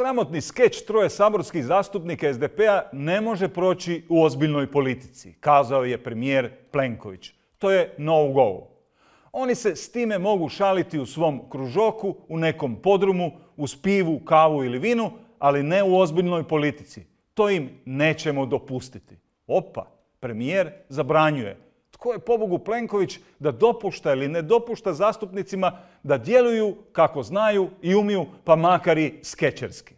Sramotni skeč troje saborskih zastupnika SDP-a ne može proći u ozbiljnoj politici, kazao je premijer Plenković. To je no-go. Oni se s time mogu šaliti u svom kružoku, u nekom podrumu, uz pivu, kavu ili vinu, ali ne u ozbiljnoj politici. To im nećemo dopustiti. Opa, premijer zabranjuje tko je pobogu Plenković da dopušta ili ne dopušta zastupnicima da djeluju kako znaju i umiju, pa makar i skečerski?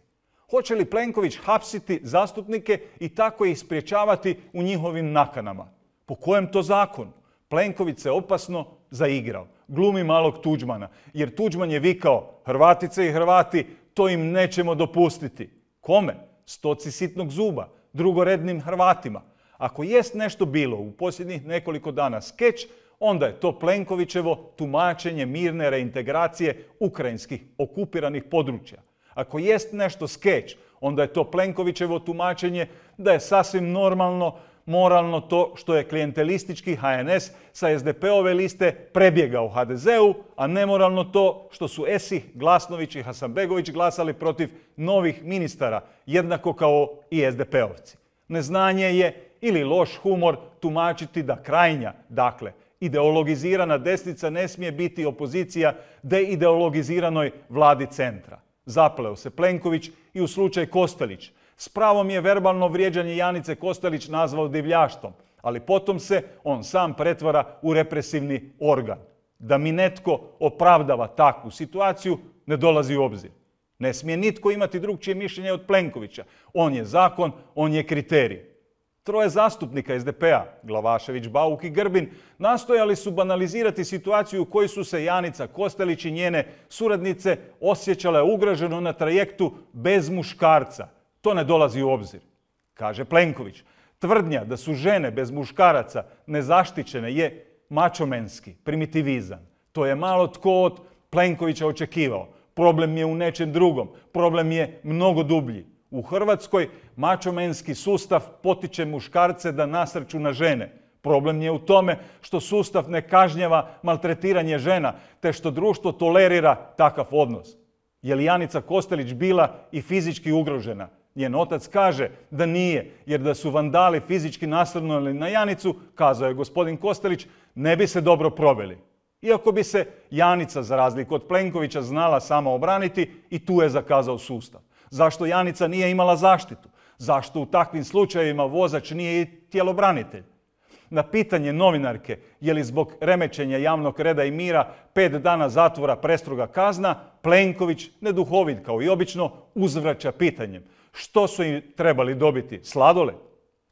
Hoće li Plenković hapsiti zastupnike i tako ih spriječavati u njihovim nakanama? Po kojem to zakonu? Plenković se opasno zaigrao. Glumi malog Tuđmana. Jer Tuđman je vikao, Hrvatice i Hrvati, to im nećemo dopustiti. Kome? Stoci sitnog zuba, drugorednim Hrvatima. Ako jest nešto bilo u posljednjih nekoliko dana skeč, onda je to Plenkovićevo tumačenje mirne reintegracije ukrajinskih okupiranih područja. Ako jest nešto skeč, onda je to Plenkovićevo tumačenje da je sasvim normalno moralno to što je klijentelistički HNS sa SDP-ove liste prebjegao HDZ-u, a nemoralno to što su Esih, Glasnović i Hasanbegović glasali protiv novih ministara, jednako kao i SDP-ovci. Neznanje je ili loš humor tumačiti da krajnja, dakle, ideologizirana desnica ne smije biti opozicija deideologiziranoj vladi centra. Zapleo se Plenković i u slučaj Kostelić. S pravom je verbalno vrijeđanje Janice Kostelić nazvao divljaštom, ali potom se on sam pretvara u represivni organ. Da mi netko opravdava takvu situaciju ne dolazi u obzir. Ne smije nitko imati drugčije mišljenje od Plenkovića. On je zakon, on je kriterij. Troje zastupnika SDP-a, Glavašević, Bauk i Grbin, nastojali su banalizirati situaciju u kojoj su se Janica Kostelić i njene suradnice osjećale ugroženo na trajektu bez muškarca. To ne dolazi u obzir, kaže Plenković. Tvrdnja da su žene bez muškaraca nezaštićene je mačomenski, primitivizam. To je malo tko od Plenkovića očekivao. Problem je u nečem drugom. Problem je mnogo dublji. U Hrvatskoj mačomenski sustav potiče muškarce da nasrču na žene. Problem je u tome što sustav ne kažnjava maltretiranje žena, te što društvo tolerira takav odnos. Je li Janica Kostelić bila i fizički ugrožena? Njen otac kaže da nije, jer da su vandali fizički nasrnuli na Janicu, kazao je gospodin Kostelić, ne bi se dobro proveli. Iako bi se Janica, za razliku od Plenkovića, znala sama obraniti i tu je zakazao sustav. Zašto Janica nije imala zaštitu? Zašto u takvim slučajevima vozač nije i tjelobranitelj? Na pitanje novinarke je li zbog remećenja javnog reda i mira pet dana zatvora prestruga kazna, Plenković, neduhovit kao i obično, uzvraća pitanjem. Što su im trebali dobiti? sladole?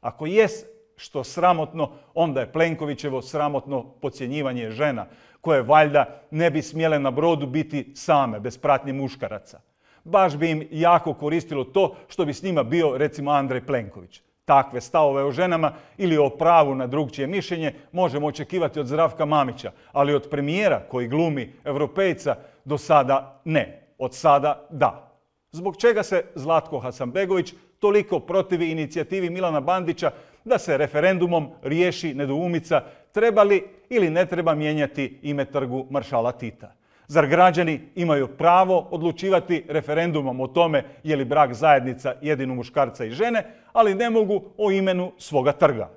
Ako jes što sramotno, onda je Plenkovićevo sramotno podcjenjivanje žena, koje valjda ne bi smjele na brodu biti same, bez pratnje muškaraca baš bi im jako koristilo to što bi s njima bio recimo Andrej Plenković. Takve stavove o ženama ili o pravu na drugčije mišljenje možemo očekivati od Zdravka Mamića, ali od premijera koji glumi europejca do sada ne, od sada da. Zbog čega se Zlatko Hasanbegović toliko protivi inicijativi Milana Bandića da se referendumom riješi nedoumica treba li ili ne treba mijenjati ime trgu maršala Tita. Zar građani imaju pravo odlučivati referendumom o tome je li brak zajednica jedinu muškarca i žene, ali ne mogu o imenu svoga trga?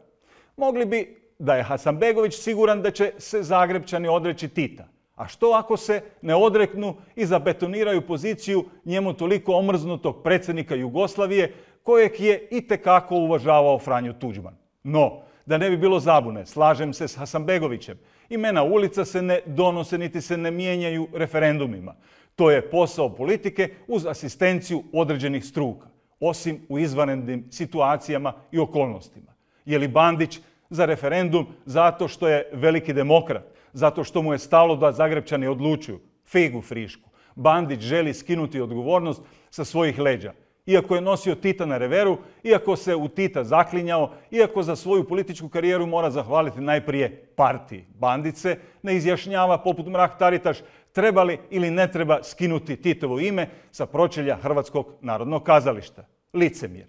Mogli bi da je Hasanbegović siguran da će se Zagrebčani odreći Tita. A što ako se ne odreknu i zabetoniraju poziciju njemu toliko omrznutog predsjednika Jugoslavije kojeg je itekako uvažavao Franjo Tuđman? No, da ne bi bilo zabune, slažem se s Hasanbegovićem. Imena ulica se ne donose niti se ne mijenjaju referendumima. To je posao politike uz asistenciju određenih struka, osim u izvanrednim situacijama i okolnostima. Je li Bandić za referendum zato što je veliki demokrat, zato što mu je stalo da Zagrebčani odlučuju? Figu frišku. Bandić želi skinuti odgovornost sa svojih leđa iako je nosio Tita na reveru, iako se u Tita zaklinjao, iako za svoju političku karijeru mora zahvaliti najprije partiji bandice, ne izjašnjava poput Mrak Taritaš treba li ili ne treba skinuti Titovo ime sa pročelja Hrvatskog narodnog kazališta. Licemjer.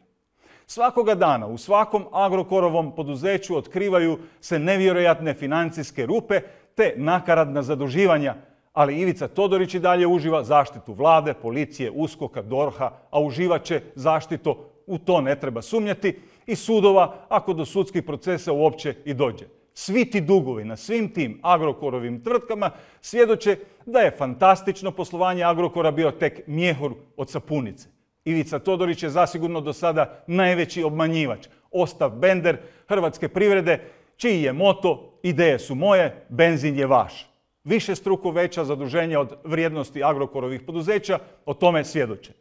Svakoga dana u svakom agrokorovom poduzeću otkrivaju se nevjerojatne financijske rupe te nakaradna zaduživanja ali Ivica Todorić i dalje uživa zaštitu vlade, policije, uskoka, dorha, a uživat će zaštito, u to ne treba sumnjati, i sudova ako do sudskih procesa uopće i dođe. Svi ti dugovi na svim tim Agrokorovim tvrtkama svjedoče da je fantastično poslovanje Agrokora bio tek mjehur od sapunice. Ivica Todorić je zasigurno do sada najveći obmanjivač. Ostav Bender, hrvatske privrede, čiji je moto, ideje su moje, benzin je vaš više struku veća zaduženja od vrijednosti agrokorovih poduzeća, o tome svjedoče.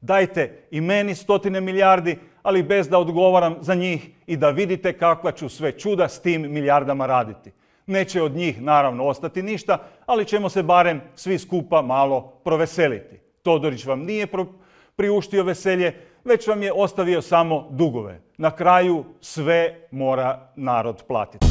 Dajte i meni stotine milijardi, ali bez da odgovaram za njih i da vidite kakva ću sve čuda s tim milijardama raditi. Neće od njih naravno ostati ništa, ali ćemo se barem svi skupa malo proveseliti. Todorić vam nije priuštio veselje, već vam je ostavio samo dugove. Na kraju sve mora narod platiti.